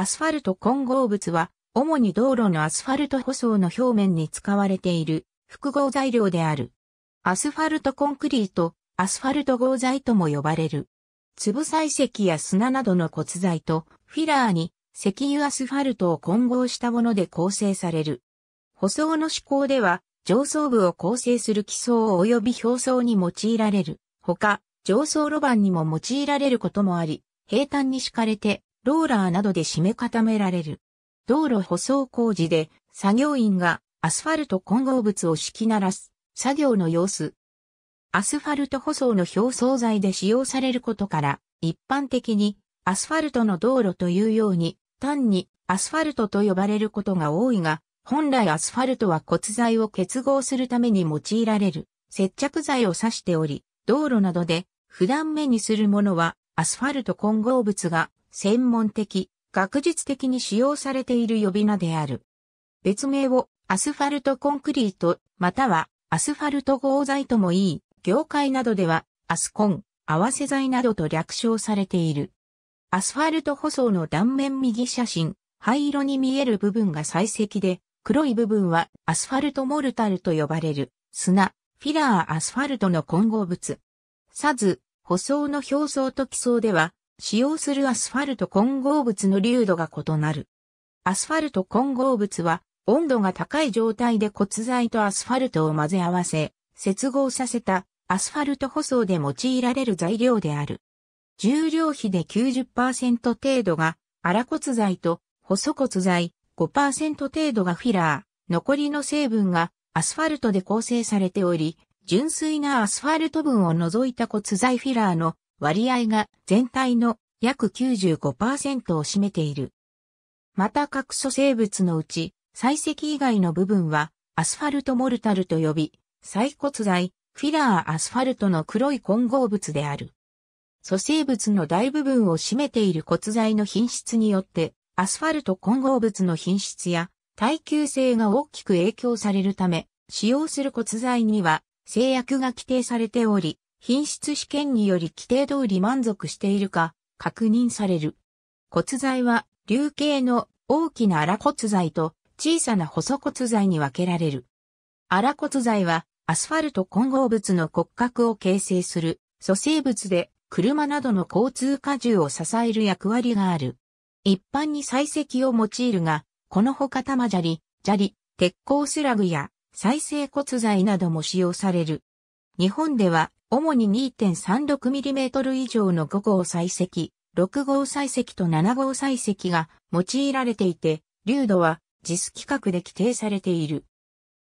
アスファルト混合物は、主に道路のアスファルト舗装の表面に使われている複合材料である。アスファルトコンクリート、アスファルト合材とも呼ばれる。粒砕石や砂などの骨材とフィラーに石油アスファルトを混合したもので構成される。舗装の施工では上層部を構成する基層及び表層に用いられる。ほか、上層路盤にも用いられることもあり、平坦に敷かれてローラーなどで締め固められる。道路舗装工事で作業員がアスファルト混合物を敷き鳴らす作業の様子。アスファルト舗装の表層材で使用されることから一般的にアスファルトの道路というように単にアスファルトと呼ばれることが多いが本来アスファルトは骨材を結合するために用いられる接着剤を指しており道路などで普段目にするものはアスファルト混合物が専門的、学術的に使用されている呼び名である。別名をアスファルトコンクリート、またはアスファルト合材ともいい、業界などではアスコン、合わせ材などと略称されている。アスファルト舗装の断面右写真、灰色に見える部分が採石で、黒い部分はアスファルトモルタルと呼ばれる砂、フィラーアスファルトの混合物。さず、舗装の表層と基層では使用するアスファルト混合物の粒度が異なる。アスファルト混合物は温度が高い状態で骨材とアスファルトを混ぜ合わせ、接合させたアスファルト舗装で用いられる材料である。重量比で90%程度が粗骨材と細骨材、5%程度がフィラー、残りの成分がアスファルトで構成されており、純粋なアスファルト分を除いた骨材フィラーの割合が全体の約95%を占めている。また各素生物のうち、採石以外の部分は、アスファルトモルタルと呼び、採骨材、フィラーアスファルトの黒い混合物である。素生物の大部分を占めている骨材の品質によって、アスファルト混合物の品質や耐久性が大きく影響されるため、使用する骨材には制約が規定されており、品質試験により規定通り満足しているか確認される。骨材は流形の大きな荒骨材と小さな細骨材に分けられる。荒骨材はアスファルト混合物の骨格を形成する組成物で車などの交通荷重を支える役割がある。一般に採石を用いるが、このほか玉砂利、砂利、鉄鋼スラグや再生骨材なども使用される。日本では主に 2.36mm 以上の5号採石、6号採石と7号採石が用いられていて、流度は JIS 規格で規定されている。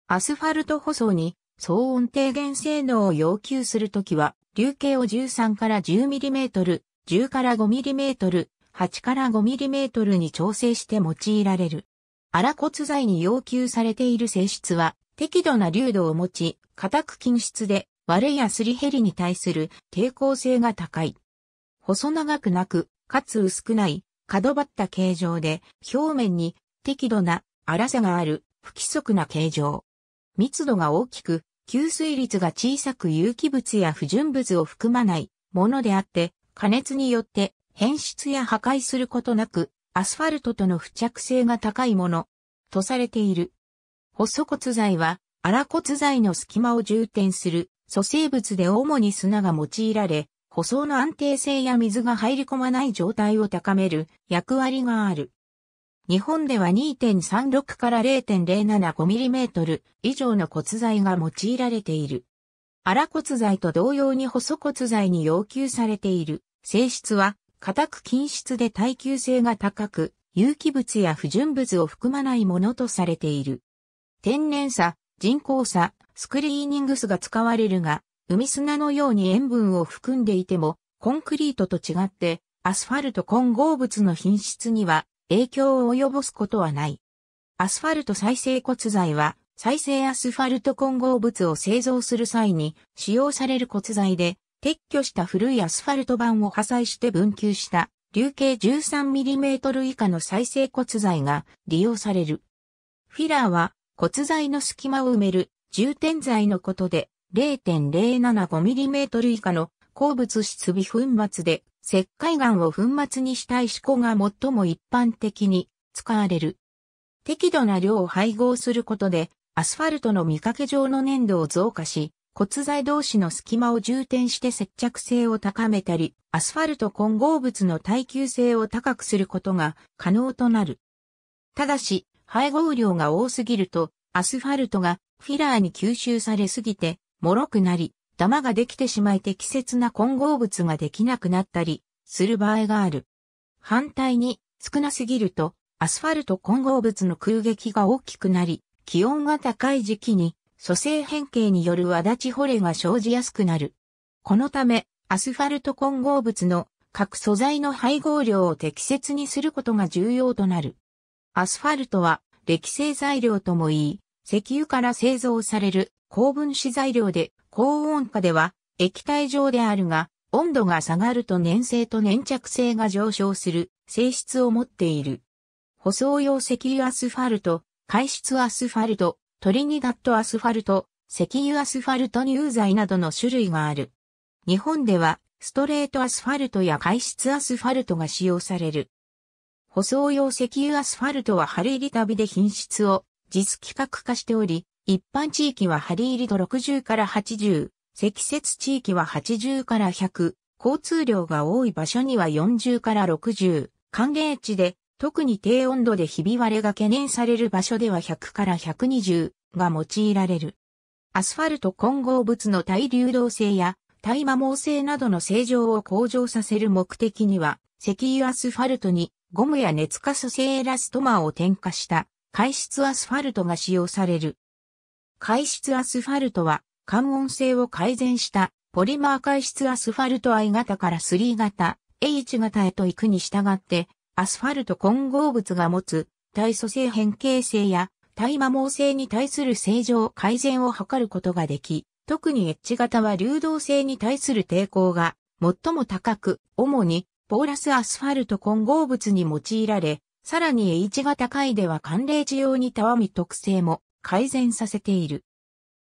アスファルト舗装に騒音低減性能を要求するときは、流径を13から 10mm、10から 5mm、8から 5mm に調整して用いられる。荒骨材に要求されている性質は、適度な流度を持ち、固く均質で、割れやすり減りに対する抵抗性が高い。細長くなく、かつ薄くない、角張った形状で、表面に適度な粗さがある不規則な形状。密度が大きく、吸水率が小さく有機物や不純物を含まないものであって、加熱によって変質や破壊することなく、アスファルトとの付着性が高いもの、とされている。細骨材は、粗骨材の隙間を充填する素生物で主に砂が用いられ、舗装の安定性や水が入り込まない状態を高める役割がある。日本では2.36から0.075 m m 以上の骨材が用いられている。荒骨材と同様に細骨材に要求されている性質は硬く均質で耐久性が高く、有機物や不純物を含まないものとされている。天然差、人工差、スクリーニングスが使われるが、海砂のように塩分を含んでいても、コンクリートと違って、アスファルト混合物の品質には影響を及ぼすことはない。アスファルト再生骨材は、再生アスファルト混合物を製造する際に使用される骨材で、撤去した古いアスファルト板を破砕して分球した流径 13mm 以下の再生骨材が利用される。フィラーは骨材の隙間を埋める充填剤のことで 0.075mm 以下の鉱物質微粉末で石灰岩を粉末にした石粉が最も一般的に使われる。適度な量を配合することでアスファルトの見かけ上の粘土を増加し、骨材同士の隙間を充填して接着性を高めたり、アスファルト混合物の耐久性を高くすることが可能となる。ただし、配合量が多すぎると、アスファルトがフィラーに吸収されすぎて、脆くなり、玉ができてしまい適切な混合物ができなくなったり、する場合がある。反対に、少なすぎると、アスファルト混合物の空撃が大きくなり、気温が高い時期に、組成変形によるわだち掘れが生じやすくなる。このため、アスファルト混合物の各素材の配合量を適切にすることが重要となる。アスファルトは、歴性材料ともいい、石油から製造される高分子材料で高温下では液体状であるが、温度が下がると粘性と粘着性が上昇する性質を持っている。舗装用石油アスファルト、海質アスファルト、トリニダットアスファルト、石油アスファルト乳剤などの種類がある。日本ではストレートアスファルトや海質アスファルトが使用される。舗装用石油アスファルトは晴れ入りたで品質を実規格化しており、一般地域は針入りと60から80、積雪地域は80から100、交通量が多い場所には40から60、寒冷地で特に低温度でひび割れが懸念される場所では100から120が用いられる。アスファルト混合物の耐流動性や耐摩耗性などの正常を向上させる目的には、石油アスファルトにゴムや熱化素性エラストマーを添加した海質アスファルトが使用される。海質アスファルトは、感温性を改善したポリマー海質アスファルト I 型から3型、H 型へと行くに従って、アスファルト混合物が持つ体組成変形性や体摩耗性に対する正常改善を図ることができ、特に H 型は流動性に対する抵抗が最も高く、主にポーラスアスファルト混合物に用いられ、さらに H 型回では寒冷地用にたわみ特性も改善させている。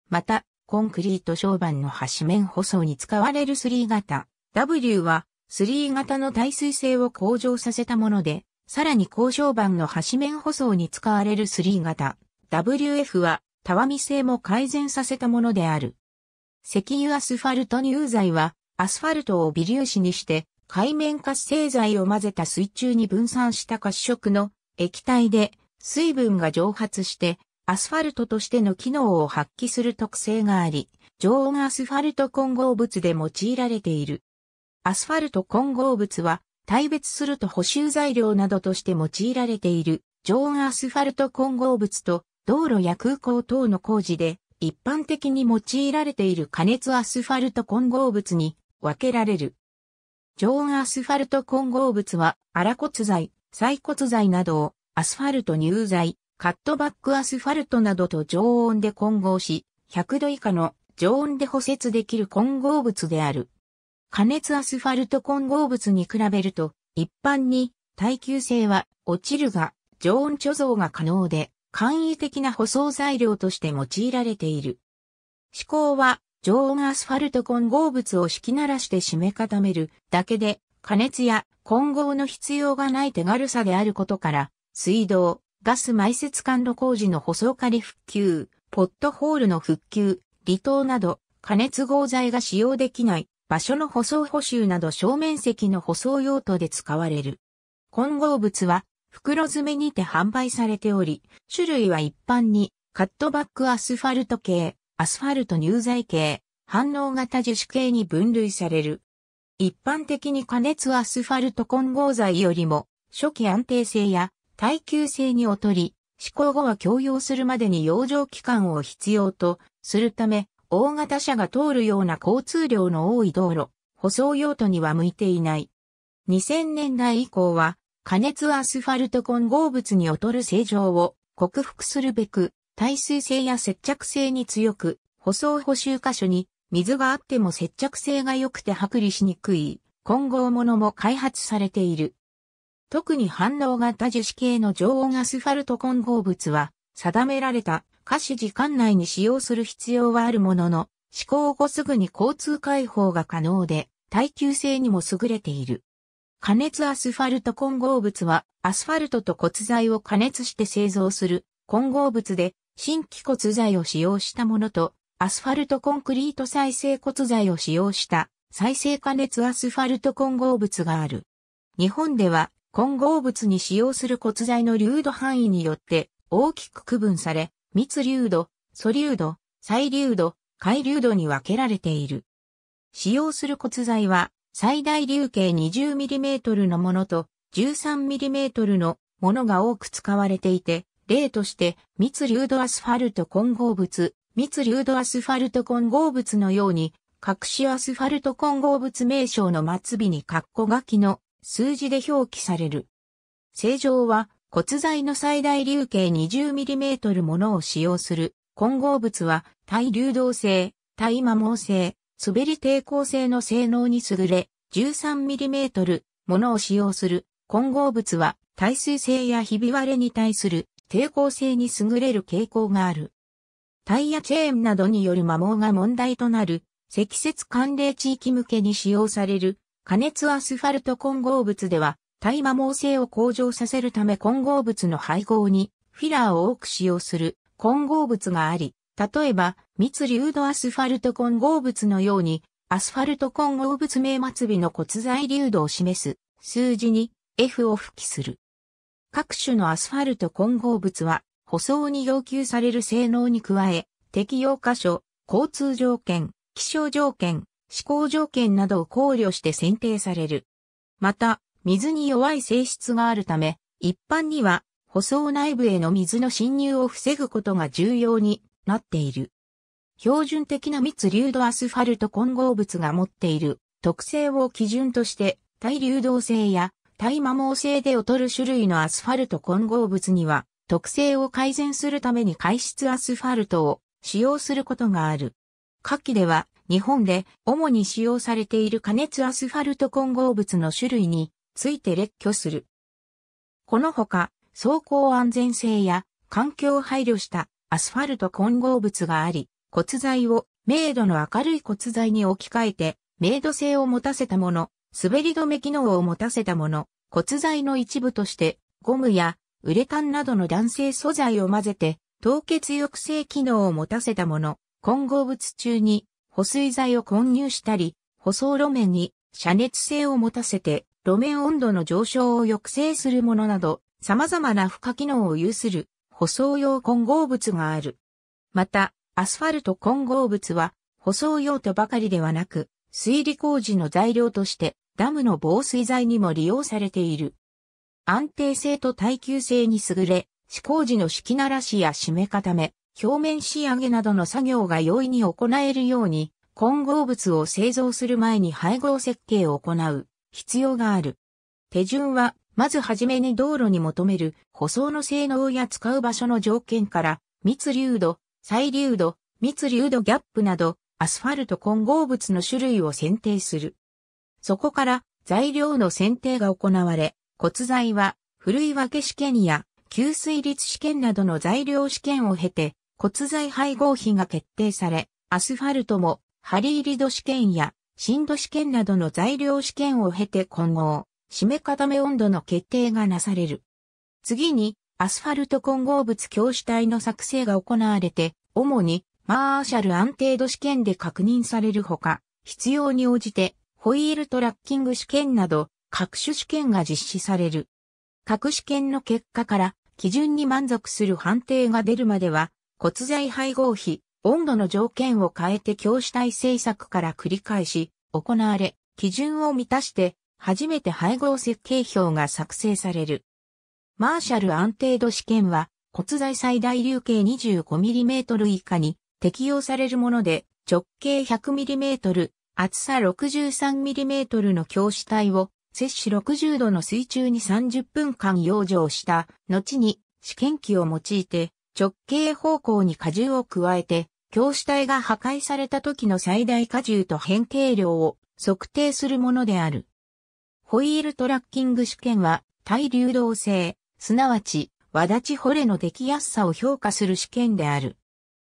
また、コンクリート床板の端面舗装に使われる3型 W は3型の耐水性を向上させたもので、さらに高床板の端面舗装に使われる3型 WF はたわみ性も改善させたものである。石油アスファルト乳剤はアスファルトを微粒子にして海面活性剤を混ぜた水中に分散した褐色の液体で水分が蒸発してアスファルトとしての機能を発揮する特性があり、常温アスファルト混合物で用いられている。アスファルト混合物は対別すると補修材料などとして用いられている常温アスファルト混合物と道路や空港等の工事で一般的に用いられている加熱アスファルト混合物に分けられる。常温アスファルト混合物は、荒骨材、細骨材などを、アスファルト乳剤、カットバックアスファルトなどと常温で混合し、100度以下の常温で補設できる混合物である。加熱アスファルト混合物に比べると、一般に耐久性は落ちるが、常温貯蔵が可能で、簡易的な舗装材料として用いられている。思考は常温アスファルト混合物を敷きならして締め固めるだけで加熱や混合の必要がない手軽さであることから、水道、ガス埋設管路工事の舗装仮復旧、ポットホールの復旧、離島など加熱合材が使用できない場所の舗装補修など正面積の舗装用途で使われる。混合物は袋詰めにて販売されており、種類は一般にカットバックアスファルト系、アスファルト乳剤系、反応型樹脂系に分類される。一般的に加熱アスファルト混合剤よりも初期安定性や耐久性に劣り、施行後は強要するまでに養生期間を必要とするため、大型車が通るような交通量の多い道路、舗装用途には向いていない。2000年代以降は、加熱アスファルト混合物に劣る正常を克服するべく、耐水性や接着性に強く、舗装補修箇所に水があっても接着性が良くて剥離しにくい混合物も開発されている。特に反応型樹脂系の常温アスファルト混合物は定められた可視時間内に使用する必要はあるものの、施行後すぐに交通開放が可能で耐久性にも優れている。加熱アスファルト混合物はアスファルトと骨材を加熱して製造する混合物で新規骨材を使用したものと、アスファルトコンクリート再生骨材を使用した再生加熱アスファルト混合物がある。日本では混合物に使用する骨材の流度範囲によって大きく区分され、密流度、素流度、再流度、回流度に分けられている。使用する骨材は最大流径 20mm のものと 13mm のものが多く使われていて、例として、密流度アスファルト混合物、密流度アスファルト混合物のように、隠しアスファルト混合物名称の末尾に括弧書きの数字で表記される。正常は骨材の最大流径 20mm ものを使用する。混合物は対流動性、対摩耗性、滑り抵抗性の性能に優れ、13mm ものを使用する。混合物は耐水性やひび割れに対する抵抗性に優れる傾向がある。タイヤチェーンなどによる摩耗が問題となる、積雪寒冷地域向けに使用される、加熱アスファルト混合物では、耐摩耗性を向上させるため混合物の配合に、フィラーを多く使用する混合物があり、例えば、密流度アスファルト混合物のように、アスファルト混合物名末尾の骨材流度を示す数字に F を付記する。各種のアスファルト混合物は、舗装に要求される性能に加え、適用箇所、交通条件、気象条件、施考条件などを考慮して選定される。また、水に弱い性質があるため、一般には、舗装内部への水の侵入を防ぐことが重要になっている。標準的な密流度アスファルト混合物が持っている特性を基準として、対流動性や大摩耗性で劣る種類のアスファルト混合物には、特性を改善するために改質アスファルトを使用することがある。下記では、日本で主に使用されている加熱アスファルト混合物の種類について列挙する。このほか、走行安全性や環境を配慮したアスファルト混合物があり、骨材を明度の明るい骨材に置き換えて、明度性を持たせたもの、滑り止め機能を持たせたもの、骨材の一部として、ゴムやウレタンなどの弾性素材を混ぜて、凍結抑制機能を持たせたもの、混合物中に保水剤を混入したり、舗装路面に遮熱性を持たせて、路面温度の上昇を抑制するものなど、様々な付加機能を有する舗装用混合物がある。また、アスファルト混合物は、舗装用途ばかりではなく、水利工事の材料としてダムの防水材にも利用されている。安定性と耐久性に優れ、施工時の敷きならしや締め固め、表面仕上げなどの作業が容易に行えるように、混合物を製造する前に配合設計を行う必要がある。手順は、まずはじめに道路に求める舗装の性能や使う場所の条件から、密流度、再流度、密流度ギャップなど、アスファルト混合物の種類を選定する。そこから材料の選定が行われ、骨材は、古い分け試験や、吸水率試験などの材料試験を経て、骨材配合比が決定され、アスファルトも、針入り度試験や、深度試験などの材料試験を経て混合、締め固め温度の決定がなされる。次に、アスファルト混合物教師体の作成が行われて、主に、マーシャル安定度試験で確認されるほか、必要に応じて、ホイールトラッキング試験など各種試験が実施される。各試験の結果から基準に満足する判定が出るまでは骨材配合比、温度の条件を変えて教師体政策から繰り返し行われ、基準を満たして初めて配合設計表が作成される。マーシャル安定度試験は骨材最大流径 25mm 以下に適用されるもので直径 100mm 厚さ 63mm の教師体を、摂氏60度の水中に30分間養生した、後に試験機を用いて直径方向に荷重を加えて、教師体が破壊された時の最大荷重と変形量を測定するものである。ホイールトラッキング試験は、対流動性、すなわち、わだち掘れの出来やすさを評価する試験である。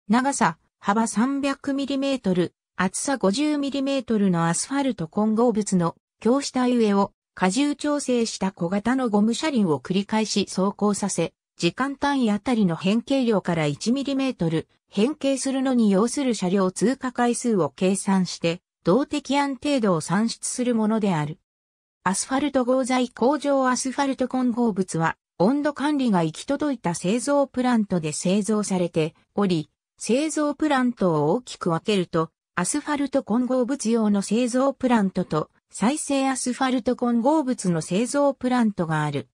長さ、幅 300mm、厚さ 50mm のアスファルト混合物の強した上を荷重調整した小型のゴム車輪を繰り返し走行させ、時間単位あたりの変形量から 1mm 変形するのに要する車両通過回数を計算して、動的安定度を算出するものである。アスファルト合材工場アスファルト混合物は、温度管理が行き届いた製造プラントで製造されており、製造プラントを大きく分けると、アスファルト混合物用の製造プラントと再生アスファルト混合物の製造プラントがある。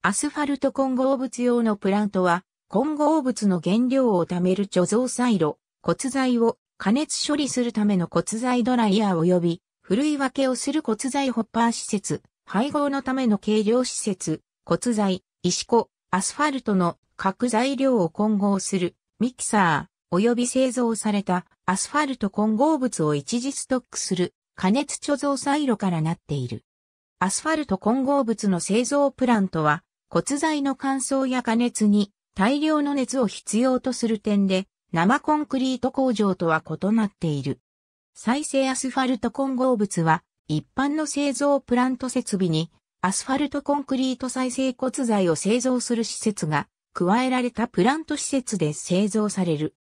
アスファルト混合物用のプラントは混合物の原料を貯める貯蔵サイロ、骨材を加熱処理するための骨材ドライヤー及び、ふるい分けをする骨材ホッパー施設、配合のための計量施設、骨材、石粉、アスファルトの各材料を混合するミキサー、及び製造されたアスファルト混合物を一時ストックする加熱貯蔵サイロからなっている。アスファルト混合物の製造プラントは、骨材の乾燥や加熱に大量の熱を必要とする点で、生コンクリート工場とは異なっている。再生アスファルト混合物は、一般の製造プラント設備に、アスファルトコンクリート再生骨材を製造する施設が、加えられたプラント施設で製造される。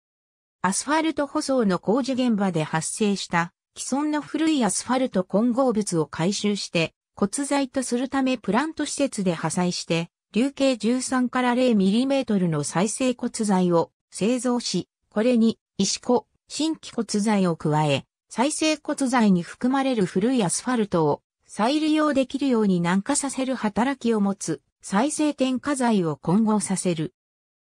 アスファルト舗装の工事現場で発生した既存の古いアスファルト混合物を回収して骨材とするためプラント施設で破砕して流径13から0ミリメートルの再生骨材を製造し、これに石子、新規骨材を加え、再生骨材に含まれる古いアスファルトを再利用できるように軟化させる働きを持つ再生添加剤を混合させる。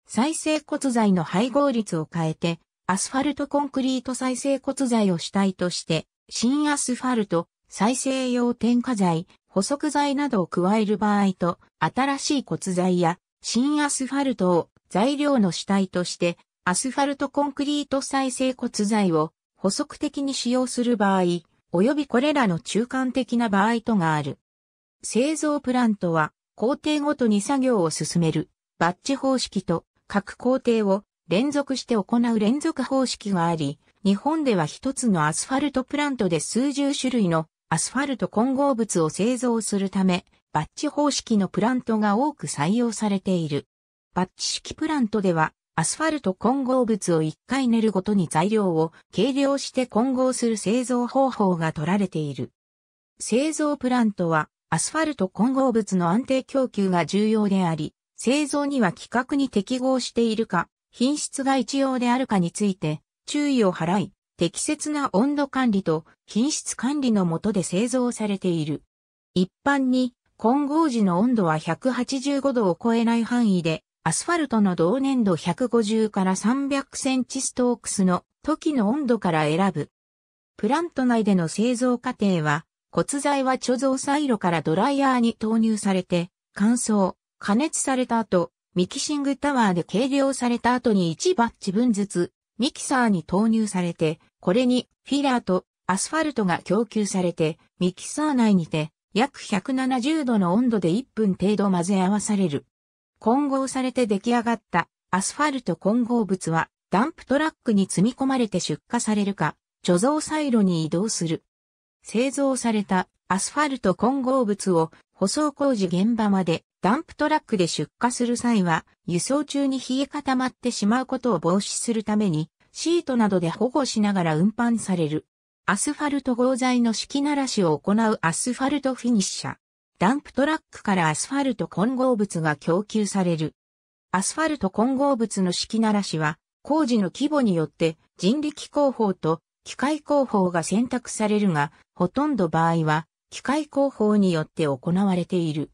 再生骨材の配合率を変えてアスファルトコンクリート再生骨材を主体として、新アスファルト、再生用添加剤、補足剤などを加える場合と、新しい骨材や新アスファルトを材料の主体として、アスファルトコンクリート再生骨材を補足的に使用する場合、及びこれらの中間的な場合とがある。製造プラントは工程ごとに作業を進めるバッチ方式と各工程を連続して行う連続方式があり、日本では一つのアスファルトプラントで数十種類のアスファルト混合物を製造するため、バッチ方式のプラントが多く採用されている。バッチ式プラントでは、アスファルト混合物を一回練るごとに材料を計量して混合する製造方法が取られている。製造プラントは、アスファルト混合物の安定供給が重要であり、製造には規格に適合しているか、品質が一様であるかについて注意を払い、適切な温度管理と品質管理のもとで製造されている。一般に混合時の温度は185度を超えない範囲で、アスファルトの同粘度150から300センチストークスの時の温度から選ぶ。プラント内での製造過程は、骨材は貯蔵サイロからドライヤーに投入されて、乾燥、加熱された後、ミキシングタワーで計量された後に1バッチ分ずつミキサーに投入されて、これにフィラーとアスファルトが供給されて、ミキサー内にて約170度の温度で1分程度混ぜ合わされる。混合されて出来上がったアスファルト混合物はダンプトラックに積み込まれて出荷されるか、貯蔵サイロに移動する。製造されたアスファルト混合物を舗装工事現場までダンプトラックで出荷する際は、輸送中に冷え固まってしまうことを防止するために、シートなどで保護しながら運搬される。アスファルト合材の敷きならしを行うアスファルトフィニッシャー。ダンプトラックからアスファルト混合物が供給される。アスファルト混合物の敷きならしは、工事の規模によって人力工法と機械工法が選択されるが、ほとんど場合は機械工法によって行われている。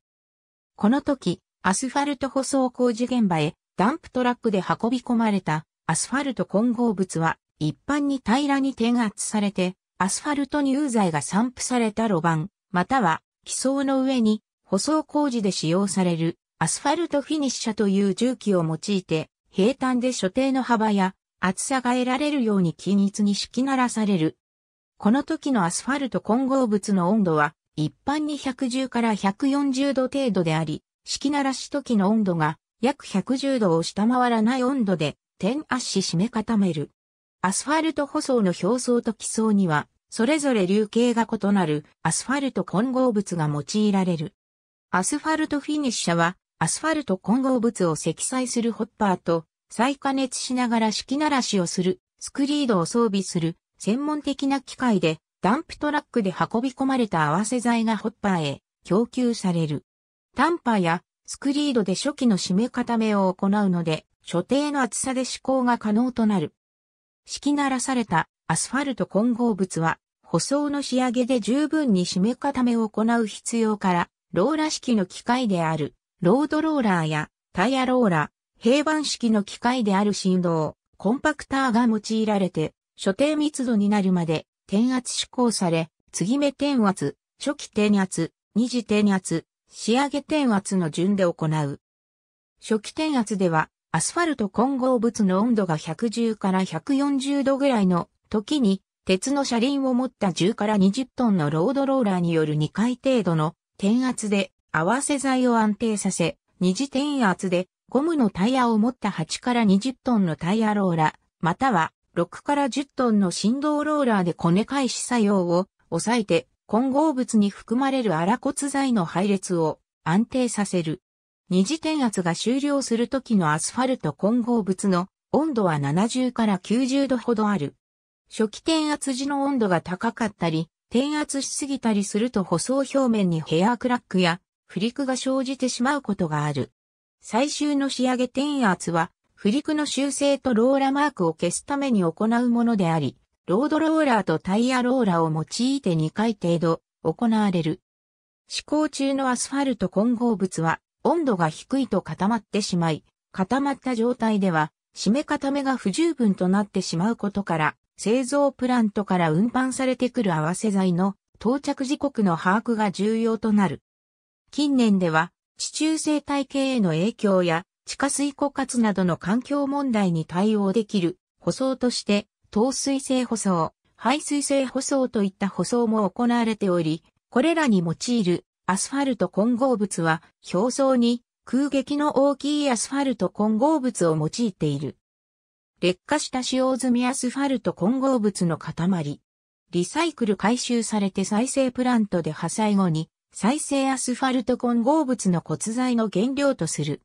この時、アスファルト舗装工事現場へダンプトラックで運び込まれたアスファルト混合物は一般に平らに点圧されてアスファルト乳剤が散布された路盤または基層の上に舗装工事で使用されるアスファルトフィニッシャという重機を用いて平坦で所定の幅や厚さが得られるように均一に敷き鳴らされる。この時のアスファルト混合物の温度は一般に110から140度程度であり、式鳴らし時の温度が約110度を下回らない温度で点圧し締め固める。アスファルト舗装の表層と基層には、それぞれ流形が異なるアスファルト混合物が用いられる。アスファルトフィニッシャは、アスファルト混合物を積載するホッパーと、再加熱しながら式鳴らしをする、スクリードを装備する、専門的な機械で、ダンプトラックで運び込まれた合わせ材がホッパーへ供給される。タンパやスクリードで初期の締め固めを行うので、所定の厚さで施工が可能となる。敷き鳴らされたアスファルト混合物は、舗装の仕上げで十分に締め固めを行う必要から、ローラ式の機械である、ロードローラーやタイヤローラー、平板式の機械である振動、コンパクターが用いられて、所定密度になるまで転圧施行され、継ぎ目転圧、初期転圧、二次転圧、仕上げ転圧の順で行う。初期転圧では、アスファルト混合物の温度が110から140度ぐらいの時に、鉄の車輪を持った10から20トンのロードローラーによる2回程度の転圧で合わせ材を安定させ、二次転圧でゴムのタイヤを持った8から20トンのタイヤローラ、または6から10トンの振動ローラーでこね返し作用を抑えて混合物に含まれる荒骨材の配列を安定させる。二次転圧が終了する時のアスファルト混合物の温度は70から90度ほどある。初期転圧時の温度が高かったり、転圧しすぎたりすると舗装表面にヘアクラックやフリクが生じてしまうことがある。最終の仕上げ転圧はフリクの修正とローラマークを消すために行うものであり、ロードローラーとタイヤローラーを用いて2回程度行われる。試行中のアスファルト混合物は温度が低いと固まってしまい、固まった状態では締め固めが不十分となってしまうことから、製造プラントから運搬されてくる合わせ剤の到着時刻の把握が重要となる。近年では地中生態系への影響や地下水枯渇などの環境問題に対応できる舗装として、透水性舗装、排水性舗装といった舗装も行われており、これらに用いるアスファルト混合物は表層に空撃の大きいアスファルト混合物を用いている。劣化した使用済みアスファルト混合物の塊。リサイクル回収されて再生プラントで破砕後に再生アスファルト混合物の骨材の原料とする。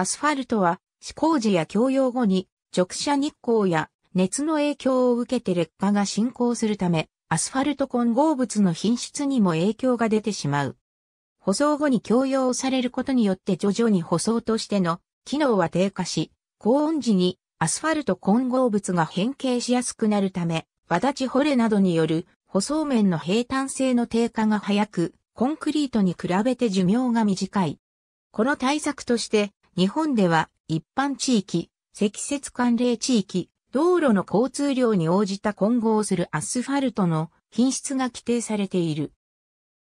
アスファルトは、施工時や供用後に、直射日光や熱の影響を受けて劣化が進行するため、アスファルト混合物の品質にも影響が出てしまう。舗装後に供用されることによって徐々に舗装としての機能は低下し、高温時にアスファルト混合物が変形しやすくなるため、わだち掘れなどによる舗装面の平坦性の低下が早く、コンクリートに比べて寿命が短い。この対策として、日本では一般地域、積雪寒冷地域、道路の交通量に応じた混合するアスファルトの品質が規定されている。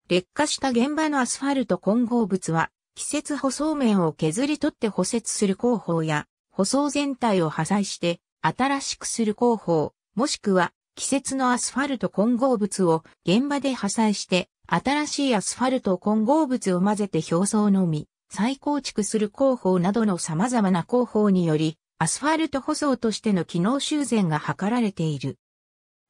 劣化した現場のアスファルト混合物は、季節舗装面を削り取って補設する工法や、舗装全体を破砕して新しくする工法、もしくは季節のアスファルト混合物を現場で破砕して新しいアスファルト混合物を混ぜて表層のみ。再構築する工法などの様々な工法により、アスファルト舗装としての機能修繕が図られている。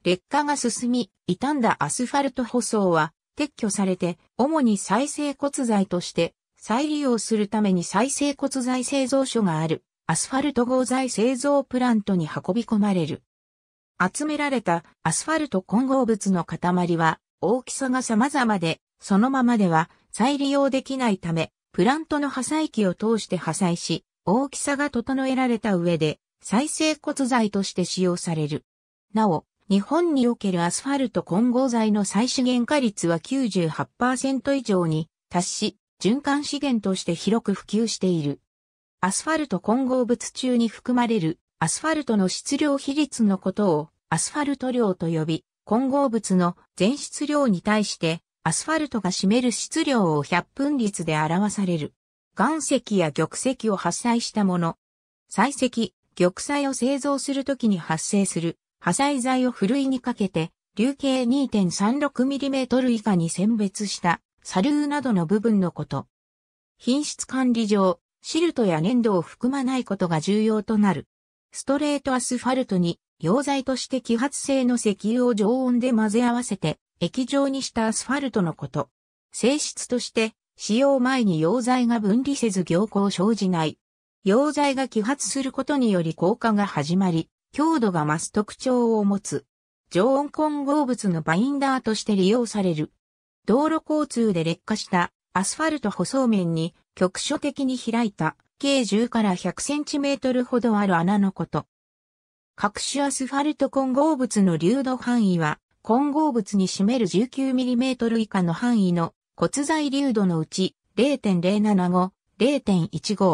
劣化が進み、傷んだアスファルト舗装は撤去されて、主に再生骨材として再利用するために再生骨材製造所があるアスファルト合材製造プラントに運び込まれる。集められたアスファルト混合物の塊は大きさが様々で、そのままでは再利用できないため、プラントの破砕機を通して破砕し、大きさが整えられた上で、再生骨材として使用される。なお、日本におけるアスファルト混合材の再資源化率は98%以上に達し、循環資源として広く普及している。アスファルト混合物中に含まれるアスファルトの質量比率のことをアスファルト量と呼び、混合物の全質量に対してアスファルトが占める質量を100分率で表される。岩石や玉石を発災したもの。採石、玉砕を製造するときに発生する破砕剤をふるいにかけて、流径 2.36mm 以下に選別したサルーなどの部分のこと。品質管理上、シルトや粘土を含まないことが重要となる。ストレートアスファルトに溶剤として揮発性の石油を常温で混ぜ合わせて液状にしたアスファルトのこと。性質として、使用前に溶剤が分離せず凝固を生じない。溶剤が揮発することにより硬化が始まり、強度が増す特徴を持つ。常温混合物のバインダーとして利用される。道路交通で劣化したアスファルト舗装面に局所的に開いた計10から100センチメートルほどある穴のこと。各種アスファルト混合物の流度範囲は混合物に占める 19mm 以下の範囲の骨材粒度のうち0.075、0.15、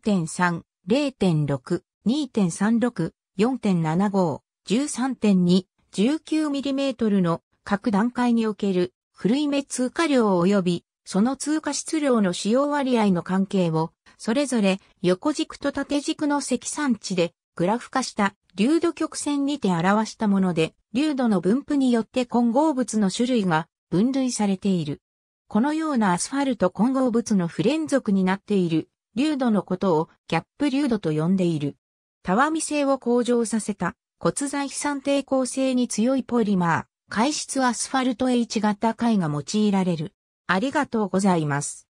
0.3、0.6、2.36、4.75、13.2、19mm の各段階における古い目通過量及びその通過質量の使用割合の関係をそれぞれ横軸と縦軸の積算値でグラフ化した流度曲線にて表したもので、流度の分布によって混合物の種類が分類されている。このようなアスファルト混合物の不連続になっている、流度のことをギャップ流度と呼んでいる。たわみ性を向上させた骨材飛散抵抗性に強いポリマー、改質アスファルト H 型解が用いられる。ありがとうございます。